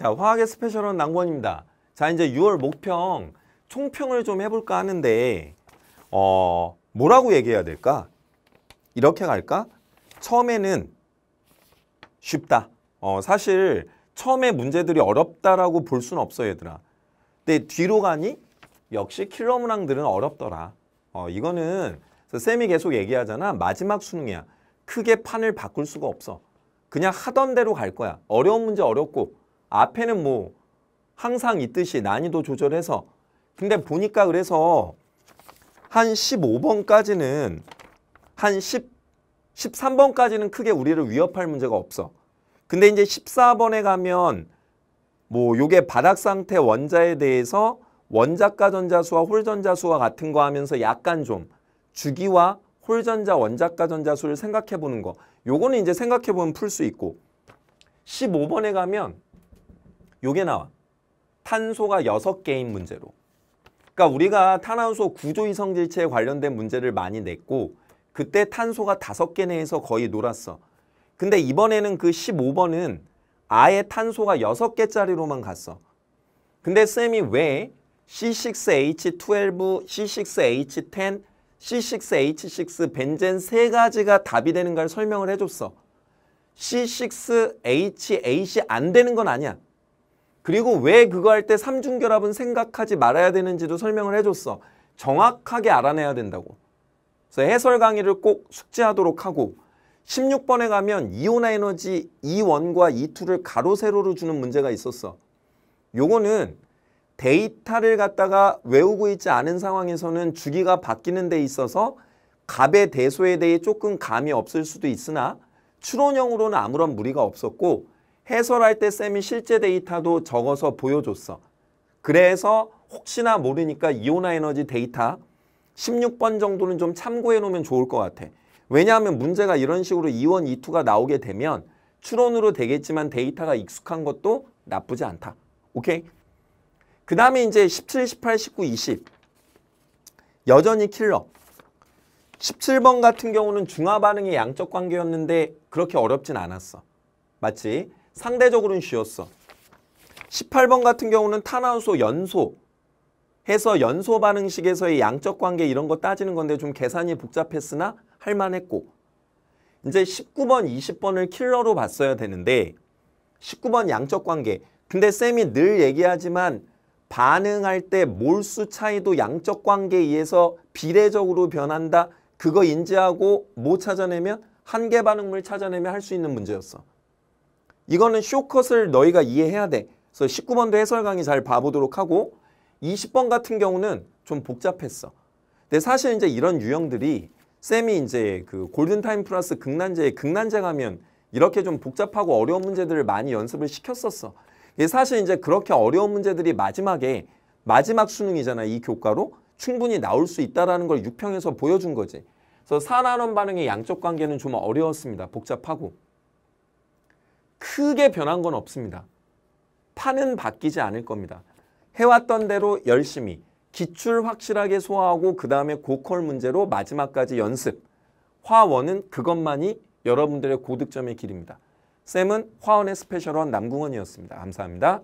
자, 화학의 스페셜은 낭권입니다. 자, 이제 6월 목평 총평을 좀 해볼까 하는데 어, 뭐라고 얘기해야 될까? 이렇게 갈까? 처음에는 쉽다. 어, 사실 처음에 문제들이 어렵다라고 볼 수는 없어 얘들아. 근데 뒤로 가니 역시 킬러 문항들은 어렵더라. 어, 이거는 쌤이 계속 얘기하잖아. 마지막 수능이야. 크게 판을 바꿀 수가 없어. 그냥 하던 대로 갈 거야. 어려운 문제 어렵고 앞에는 뭐 항상 있듯이 난이도 조절해서 근데 보니까 그래서 한 15번까지는 한 10, 13번까지는 크게 우리를 위협할 문제가 없어. 근데 이제 14번에 가면 뭐 요게 바닥 상태 원자에 대해서 원자가 전자수와 홀전자수와 같은 거 하면서 약간 좀 주기와 홀전자 원자가 전자수를 생각해 보는 거. 요거는 이제 생각해 보면 풀 수 있고 15번에 가면 요게 나와. 탄소가 6개인 문제로. 그러니까 우리가 탄화소 구조이 성질체에 관련된 문제를 많이 냈고 그때 탄소가 5개 내에서 거의 놀았어. 근데 이번에는 그 15번은 아예 탄소가 6개짜리로만 갔어. 근데 쌤이 왜 C6H12, C6H10, C6H6 벤젠 세 가지가 답이 되는가를 설명을 해줬어. c 6 h 8안 되는 건 아니야. 그리고 왜 그거 할 때 삼중결합은 생각하지 말아야 되는지도 설명을 해줬어. 정확하게 알아내야 된다고. 그래서 해설 강의를 꼭 숙지하도록 하고 16번에 가면 이온화 에너지 E1과 E2를 가로 세로로 주는 문제가 있었어. 요거는 데이터를 갖다가 외우고 있지 않은 상황에서는 주기가 바뀌는 데 있어서 갑의 대소에 대해 조금 감이 없을 수도 있으나 추론형으로는 아무런 무리가 없었고 해설할 때 쌤이 실제 데이터도 적어서 보여줬어. 그래서 혹시나 모르니까 이온화 에너지 데이터 16번 정도는 좀 참고해 놓으면 좋을 것 같아. 왜냐하면 문제가 이런 식으로 2원, 2투가 나오게 되면 추론으로 되겠지만 데이터가 익숙한 것도 나쁘지 않다. 오케이? 그 다음에 이제 17, 18, 19, 20 여전히 킬러 17번 같은 경우는 중화 반응의 양적 관계였는데 그렇게 어렵진 않았어. 맞지? 상대적으로는 쉬웠어. 18번 같은 경우는 탄화소 연소 해서 연소 반응식에서의 양적 관계 이런 거 따지는 건데 좀 계산이 복잡했으나 할만했고 이제 19번, 20번을 킬러로 봤어야 되는데 19번 양적 관계 근데 쌤이 늘 얘기하지만 반응할 때 몰수 차이도 양적 관계에 의해서 비례적으로 변한다 그거 인지하고 뭐 찾아내면 한계 반응물 찾아내면 할 수 있는 문제였어 이거는 쇼컷을 너희가 이해해야 돼. 그래서 19번도 해설 강의 잘 봐보도록 하고 20번 같은 경우는 좀 복잡했어. 근데 사실 이제 이런 유형들이 쌤이 이제 그 골든타임 플러스 극난제에 극난제 가면 이렇게 좀 복잡하고 어려운 문제들을 많이 연습을 시켰었어. 사실 이제 그렇게 어려운 문제들이 마지막에 마지막 수능이잖아 이 교과로 충분히 나올 수 있다라는 걸 6평에서 보여준 거지. 그래서 산화론 반응의 양적 관계는 좀 어려웠습니다. 복잡하고. 크게 변한 건 없습니다. 판은 바뀌지 않을 겁니다. 해왔던 대로 열심히 기출 확실하게 소화하고 그 다음에 고퀄 문제로 마지막까지 연습. 화원은 그것만이 여러분들의 고득점의 길입니다. 쌤은 화원의 스페셜원 남궁원이었습니다. 감사합니다.